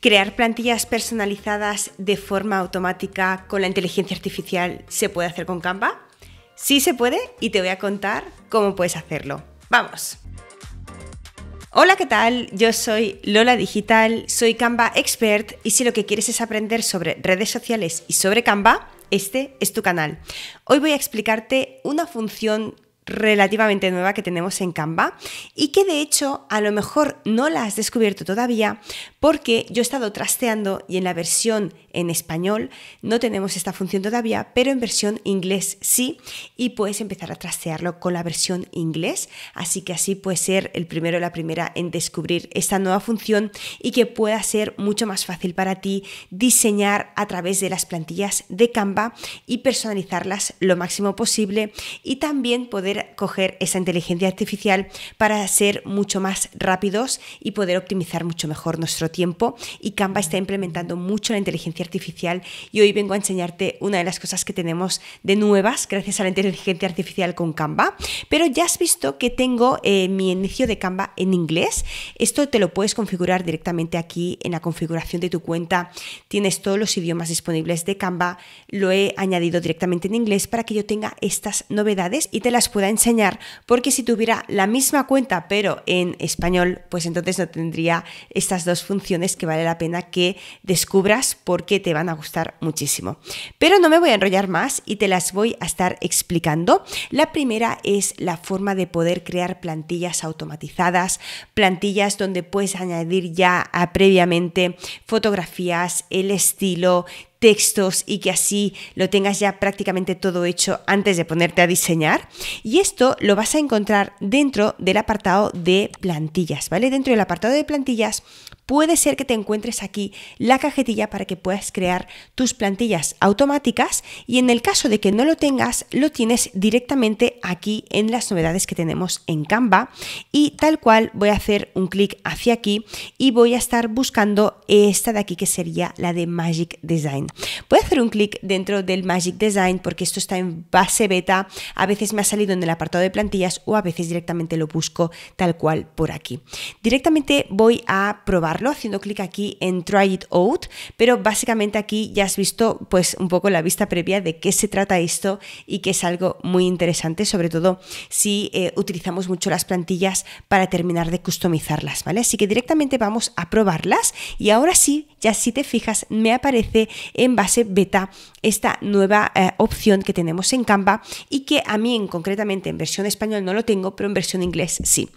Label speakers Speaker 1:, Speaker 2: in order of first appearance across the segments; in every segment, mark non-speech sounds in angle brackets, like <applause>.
Speaker 1: Crear plantillas personalizadas de forma automática con la inteligencia artificial se puede hacer con Canva? Sí se puede y te voy a contar cómo puedes hacerlo. ¡Vamos! Hola, ¿qué tal? Yo soy Lola Digital, soy Canva Expert y si lo que quieres es aprender sobre redes sociales y sobre Canva, este es tu canal. Hoy voy a explicarte una función relativamente nueva que tenemos en Canva y que de hecho a lo mejor no la has descubierto todavía porque yo he estado trasteando y en la versión en español no tenemos esta función todavía, pero en versión inglés sí, y puedes empezar a trastearlo con la versión inglés, así que así puedes ser el primero o la primera en descubrir esta nueva función y que pueda ser mucho más fácil para ti diseñar a través de las plantillas de Canva y personalizarlas lo máximo posible y también poder coger esa inteligencia artificial para ser mucho más rápidos y poder optimizar mucho mejor nuestro tiempo y Canva está implementando mucho la inteligencia artificial y hoy vengo a enseñarte una de las cosas que tenemos de nuevas gracias a la inteligencia artificial con Canva. Pero ya has visto que tengo eh, mi inicio de Canva en inglés. Esto te lo puedes configurar directamente aquí en la configuración de tu cuenta. Tienes todos los idiomas disponibles de Canva. Lo he añadido directamente en inglés para que yo tenga estas novedades y te las pueda enseñar porque si tuviera la misma cuenta pero en español, pues entonces no tendría estas dos funciones que vale la pena que descubras porque ...que te van a gustar muchísimo. Pero no me voy a enrollar más y te las voy a estar explicando. La primera es la forma de poder crear plantillas automatizadas, plantillas donde puedes añadir ya previamente fotografías, el estilo, textos y que así lo tengas ya prácticamente todo hecho antes de ponerte a diseñar. Y esto lo vas a encontrar dentro del apartado de plantillas, ¿vale? Dentro del apartado de plantillas puede ser que te encuentres aquí la cajetilla para que puedas crear tus plantillas automáticas y en el caso de que no lo tengas, lo tienes directamente aquí en las novedades que tenemos en Canva y tal cual voy a hacer un clic hacia aquí y voy a estar buscando esta de aquí que sería la de Magic Design. Voy a hacer un clic dentro del Magic Design porque esto está en base beta, a veces me ha salido en el apartado de plantillas o a veces directamente lo busco tal cual por aquí. Directamente voy a probar haciendo clic aquí en Try It Out, pero básicamente aquí ya has visto pues un poco la vista previa de qué se trata esto y que es algo muy interesante, sobre todo si eh, utilizamos mucho las plantillas para terminar de customizarlas, ¿vale? Así que directamente vamos a probarlas y ahora sí ya si te fijas me aparece en base beta esta nueva eh, opción que tenemos en Canva y que a mí en, concretamente en versión español no lo tengo, pero en versión inglés sí.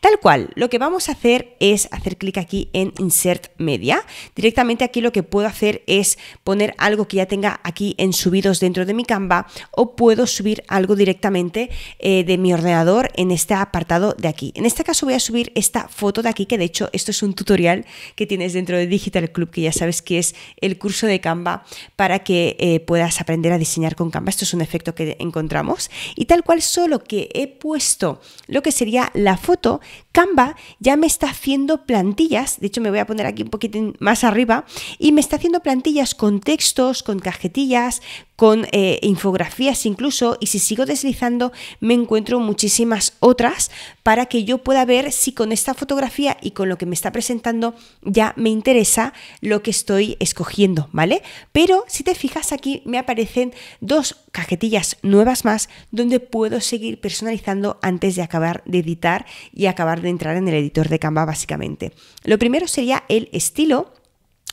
Speaker 1: Tal cual, lo que vamos a hacer es hacer clic aquí en Insert Media. Directamente aquí lo que puedo hacer es poner algo que ya tenga aquí en subidos dentro de mi Canva o puedo subir algo directamente eh, de mi ordenador en este apartado de aquí. En este caso voy a subir esta foto de aquí, que de hecho esto es un tutorial que tienes dentro de Digital Club que ya sabes que es el curso de Canva para que eh, puedas aprender a diseñar con Canva. Esto es un efecto que encontramos. Y tal cual, solo que he puesto lo que sería la foto Canva ya me está haciendo plantillas, de hecho me voy a poner aquí un poquitín más arriba, y me está haciendo plantillas con textos, con cajetillas, con eh, infografías incluso, y si sigo deslizando me encuentro muchísimas otras para que yo pueda ver si con esta fotografía y con lo que me está presentando ya me interesa lo que estoy escogiendo, ¿vale? Pero si te fijas aquí me aparecen dos cajetillas nuevas más donde puedo seguir personalizando antes de acabar de editar y acabar de entrar en el editor de Canva básicamente. Lo primero sería el estilo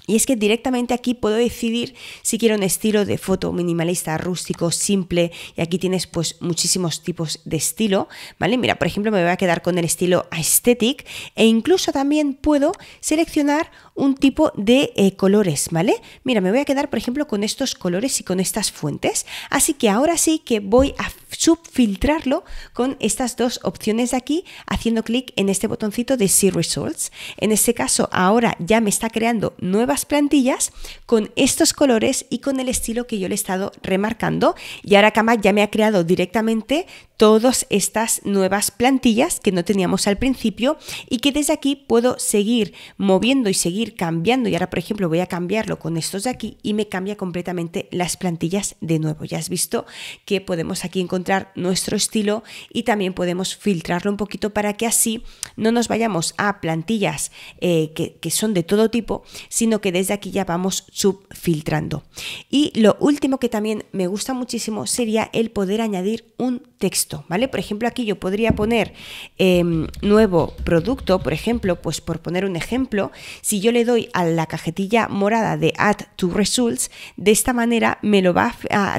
Speaker 1: y es que directamente aquí puedo decidir si quiero un estilo de foto minimalista, rústico, simple, y aquí tienes pues muchísimos tipos de estilo, ¿vale? Mira, por ejemplo, me voy a quedar con el estilo aesthetic e incluso también puedo seleccionar un tipo de eh, colores, ¿vale? Mira, me voy a quedar, por ejemplo, con estos colores y con estas fuentes, así que ahora sí que voy a subfiltrarlo con estas dos opciones de aquí, haciendo clic en este botoncito de See Results. En este caso, ahora ya me está creando nuevas plantillas con estos colores y con el estilo que yo le he estado remarcando. Y ahora Kama ya me ha creado directamente todas estas nuevas plantillas que no teníamos al principio y que desde aquí puedo seguir moviendo y seguir cambiando. Y ahora, por ejemplo, voy a cambiarlo con estos de aquí y me cambia completamente las plantillas de nuevo. Ya has visto que podemos aquí encontrar nuestro estilo y también podemos filtrarlo un poquito para que así no nos vayamos a plantillas eh, que, que son de todo tipo, sino que desde aquí ya vamos subfiltrando. Y lo último que también me gusta muchísimo sería el poder añadir un texto ¿vale? Por ejemplo, aquí yo podría poner em, nuevo producto, por ejemplo, pues por poner un ejemplo, si yo le doy a la cajetilla morada de Add to Results, de esta manera me lo va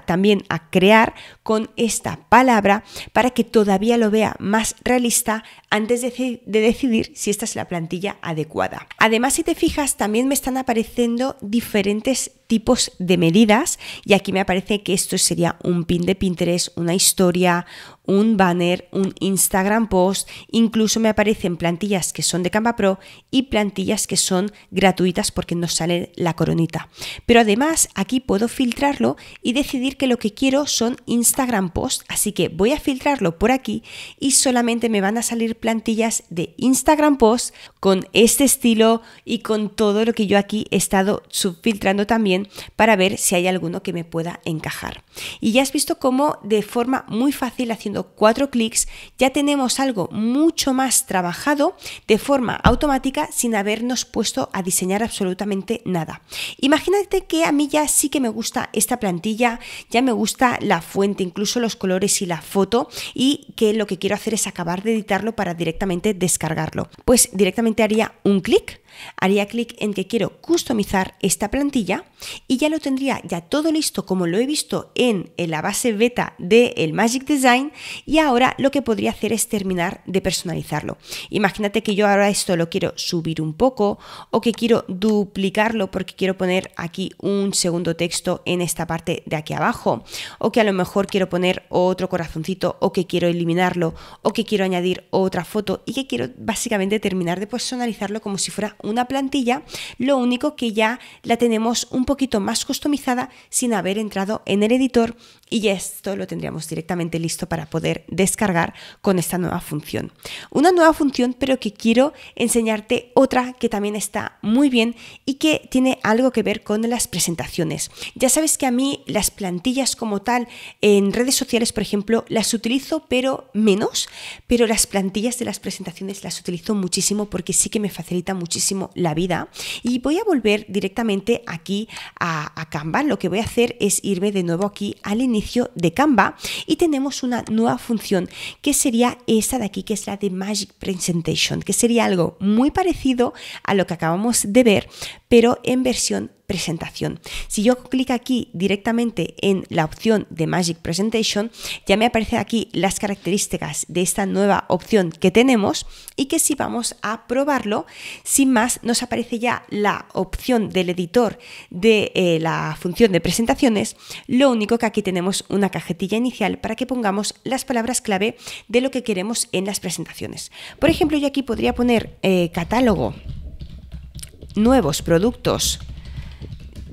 Speaker 1: también a crear con esta palabra para que todavía lo vea más realista antes de, decidir si esta es la plantilla adecuada. Además, si te fijas, también me están apareciendo diferentes tipos de medidas y aquí me aparece que esto sería un pin de Pinterest, una historia, un banner, un Instagram post, incluso me aparecen plantillas que son de Canva Pro y plantillas que son gratuitas porque nos sale la coronita. Pero además aquí puedo filtrarlo y decidir que lo que quiero son Instagram post, así que voy a filtrarlo por aquí y solamente me van a salir plantillas plantillas de Instagram Post con este estilo y con todo lo que yo aquí he estado subfiltrando también para ver si hay alguno que me pueda encajar. Y ya has visto cómo de forma muy fácil haciendo cuatro clics ya tenemos algo mucho más trabajado de forma automática sin habernos puesto a diseñar absolutamente nada. Imagínate que a mí ya sí que me gusta esta plantilla, ya me gusta la fuente, incluso los colores y la foto y que lo que quiero hacer es acabar de editarlo para directamente descargarlo? Pues directamente haría un clic haría clic en que quiero customizar esta plantilla y ya lo tendría ya todo listo como lo he visto en, la base beta del el Magic Design y ahora lo que podría hacer es terminar de personalizarlo. Imagínate que yo ahora esto lo quiero subir un poco o que quiero duplicarlo porque quiero poner aquí un segundo texto en esta parte de aquí abajo o que a lo mejor quiero poner otro corazoncito o que quiero eliminarlo o que quiero añadir otra foto y que quiero básicamente terminar de personalizarlo como si fuera una plantilla, lo único que ya la tenemos un poquito más customizada sin haber entrado en el editor y esto lo tendríamos directamente listo para poder descargar con esta nueva función. Una nueva función pero que quiero enseñarte otra que también está muy bien y que tiene algo que ver con las presentaciones. Ya sabes que a mí las plantillas como tal en redes sociales, por ejemplo, las utilizo pero menos, pero las plantillas de las presentaciones las utilizo muchísimo porque sí que me facilita muchísimo la vida. Y voy a volver directamente aquí a, a Canva. Lo que voy a hacer es irme de nuevo aquí al inicio de Canva y tenemos una nueva función que sería esta de aquí, que es la de Magic Presentation, que sería algo muy parecido a lo que acabamos de ver, pero en versión presentación. Si yo clic aquí directamente en la opción de Magic Presentation, ya me aparecen aquí las características de esta nueva opción que tenemos y que si vamos a probarlo, sin más nos aparece ya la opción del editor de eh, la función de presentaciones, lo único que aquí tenemos una cajetilla inicial para que pongamos las palabras clave de lo que queremos en las presentaciones. Por ejemplo, yo aquí podría poner eh, catálogo, nuevos productos,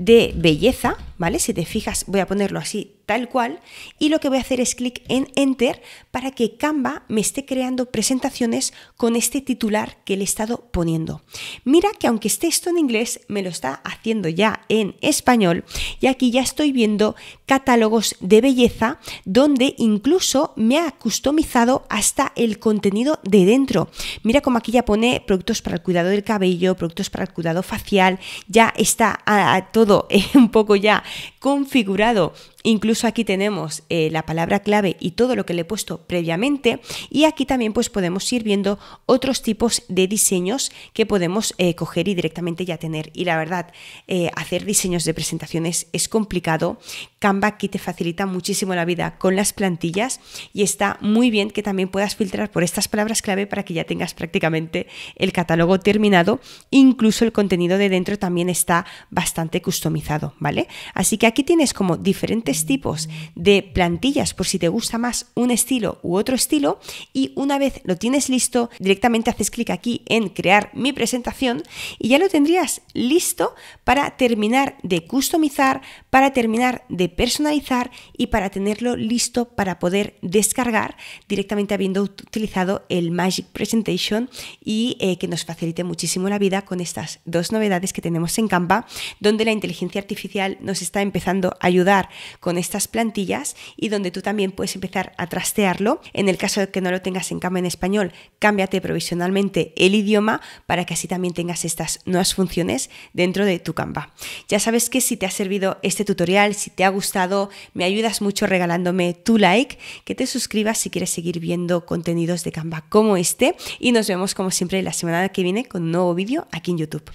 Speaker 1: de belleza si te fijas, voy a ponerlo así, tal cual, y lo que voy a hacer es clic en Enter para que Canva me esté creando presentaciones con este titular que le he estado poniendo. Mira que aunque esté esto en inglés, me lo está haciendo ya en español y aquí ya estoy viendo catálogos de belleza donde incluso me ha customizado hasta el contenido de dentro. Mira como aquí ya pone productos para el cuidado del cabello, productos para el cuidado facial, ya está ah, ah, todo <laughs> un poco ya configurado Incluso aquí tenemos eh, la palabra clave y todo lo que le he puesto previamente y aquí también pues podemos ir viendo otros tipos de diseños que podemos eh, coger y directamente ya tener. Y la verdad, eh, hacer diseños de presentaciones es complicado. Canva aquí te facilita muchísimo la vida con las plantillas y está muy bien que también puedas filtrar por estas palabras clave para que ya tengas prácticamente el catálogo terminado. Incluso el contenido de dentro también está bastante customizado, ¿vale? Así que aquí tienes como diferentes tipos de plantillas por si te gusta más un estilo u otro estilo y una vez lo tienes listo, directamente haces clic aquí en crear mi presentación y ya lo tendrías listo para terminar de customizar, para terminar de personalizar y para tenerlo listo para poder descargar directamente habiendo utilizado el Magic Presentation y eh, que nos facilite muchísimo la vida con estas dos novedades que tenemos en Canva, donde la inteligencia artificial nos está empezando a ayudar con estas plantillas y donde tú también puedes empezar a trastearlo. En el caso de que no lo tengas en Canva en español, cámbiate provisionalmente el idioma para que así también tengas estas nuevas funciones dentro de tu Canva. Ya sabes que si te ha servido este tutorial, si te ha gustado, me ayudas mucho regalándome tu like, que te suscribas si quieres seguir viendo contenidos de Canva como este y nos vemos como siempre la semana que viene con un nuevo vídeo aquí en YouTube.